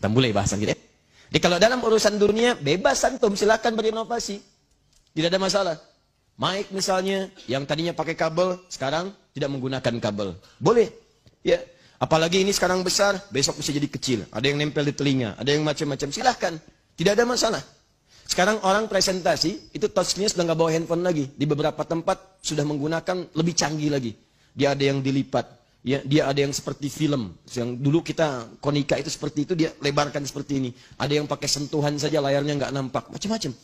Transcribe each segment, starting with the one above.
Kita mulai bahasan kita. Jadi kalau dalam urusan dunia, bebas antum, silahkan berinovasi. Tidak ada masalah. Mic misalnya, yang tadinya pakai kabel, sekarang tidak menggunakan kabel. Boleh. Ya. Apalagi ini sekarang besar, besok bisa jadi kecil. Ada yang nempel di telinga, ada yang macam-macam. Silahkan. Tidak ada masalah. Sekarang orang presentasi, itu touchnya sudah nggak bawa handphone lagi. Di beberapa tempat sudah menggunakan lebih canggih lagi. Dia ada yang dilipat, Ya, dia ada yang seperti film. Yang dulu kita konika itu seperti itu dia lebarkan seperti ini. Ada yang pakai sentuhan saja layarnya nggak nampak. Macam-macam.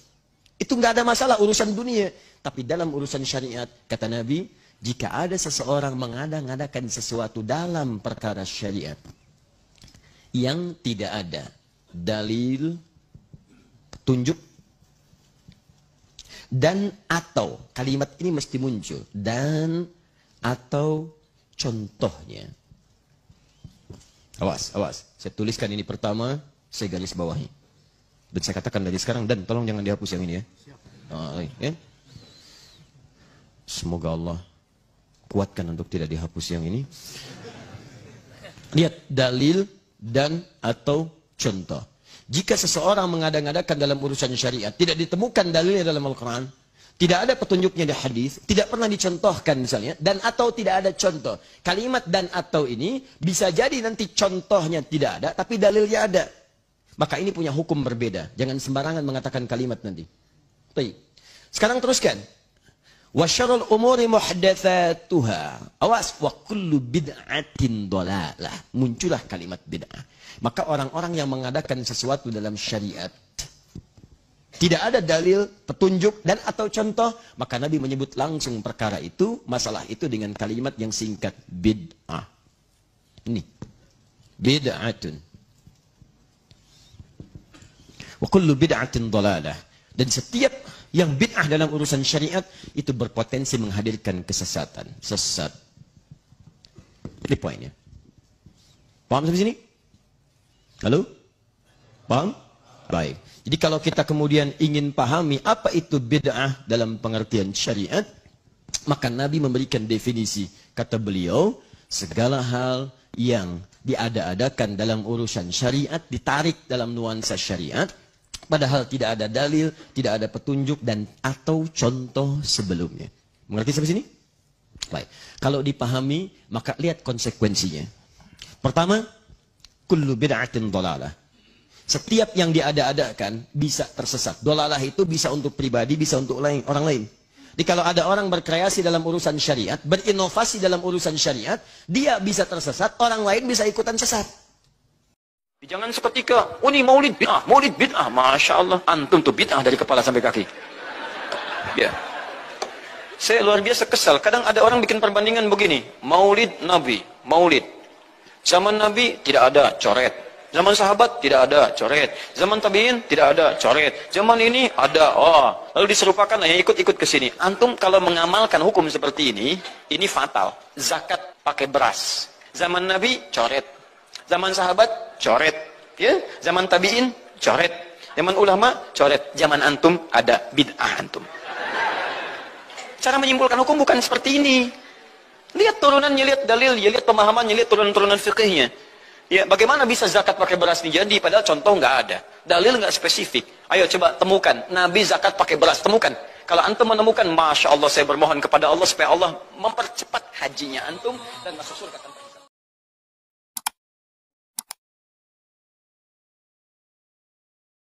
Itu nggak ada masalah urusan dunia. Tapi dalam urusan syariat kata Nabi, jika ada seseorang mengadang-adakan sesuatu dalam perkara syariat yang tidak ada dalil tunjuk dan atau kalimat ini mesti muncul dan atau contohnya. Awas, awas. Saya tuliskan ini pertama, saya garis bawahi. Dan saya katakan dari sekarang, dan tolong jangan dihapus yang ini ya. Nah, ya. Semoga Allah kuatkan untuk tidak dihapus yang ini. Lihat dalil dan atau contoh. Jika seseorang mengada-ngadakan dalam urusan syariat, tidak ditemukan dalilnya dalam Al-Quran, tidak ada petunjuknya di hadis, tidak pernah dicontohkan misalnya, dan atau tidak ada contoh. Kalimat dan atau ini bisa jadi nanti contohnya tidak ada, tapi dalilnya ada. Maka ini punya hukum berbeda. Jangan sembarangan mengatakan kalimat nanti. Baik. Sekarang teruskan. Wasyarul umuri tuha Awas wa kullu bid'atin dolalah. Muncullah kalimat bid'ah. Maka orang-orang yang mengadakan sesuatu dalam syariat tidak ada dalil, petunjuk, dan atau contoh, maka Nabi menyebut langsung perkara itu, masalah itu dengan kalimat yang singkat, bid'ah. Ini, bid'atun. Wa kullu bid'atin dolalah. Dan setiap yang bid'ah dalam urusan syariat, itu berpotensi menghadirkan kesesatan. Sesat. Ini poinnya. Paham sampai sini? Halo? Paham? Baik. Jadi kalau kita kemudian ingin pahami apa itu bid'ah dalam pengertian syariat, maka Nabi memberikan definisi. Kata beliau, segala hal yang diada-adakan dalam urusan syariat, ditarik dalam nuansa syariat, padahal tidak ada dalil, tidak ada petunjuk, dan atau contoh sebelumnya. Mengerti sampai sini? Baik. Kalau dipahami, maka lihat konsekuensinya. Pertama, kullu bid'atin dolalah setiap yang diada-adakan bisa tersesat. Dolalah itu bisa untuk pribadi, bisa untuk lain, orang lain. Jadi kalau ada orang berkreasi dalam urusan syariat, berinovasi dalam urusan syariat, dia bisa tersesat, orang lain bisa ikutan sesat. Jangan seketika, oh ini maulid bid'ah, maulid bid'ah. Masya Allah, antum tuh bid'ah dari kepala sampai kaki. Ya. Saya luar biasa kesal. Kadang ada orang bikin perbandingan begini. Maulid Nabi, maulid. Zaman Nabi tidak ada coret, Zaman sahabat tidak ada, coret. Zaman tabiin tidak ada, coret. Zaman ini ada, oh. Lalu diserupakan yang ikut-ikut ke sini. Antum kalau mengamalkan hukum seperti ini, ini fatal. Zakat pakai beras. Zaman Nabi coret. Zaman sahabat coret. Ya, zaman tabiin coret. Zaman ulama coret. Zaman antum ada bid'ah antum. Cara menyimpulkan hukum bukan seperti ini. Lihat turunannya, lihat dalil, lihat pemahamannya, lihat turunan-turunan fikihnya. Ya, bagaimana bisa zakat pakai beras dijadi? Padahal contoh nggak ada. Dalil nggak spesifik. Ayo coba temukan. Nabi zakat pakai beras. Temukan. Kalau antum menemukan, Masya Allah saya bermohon kepada Allah supaya Allah mempercepat hajinya antum dan masuk surga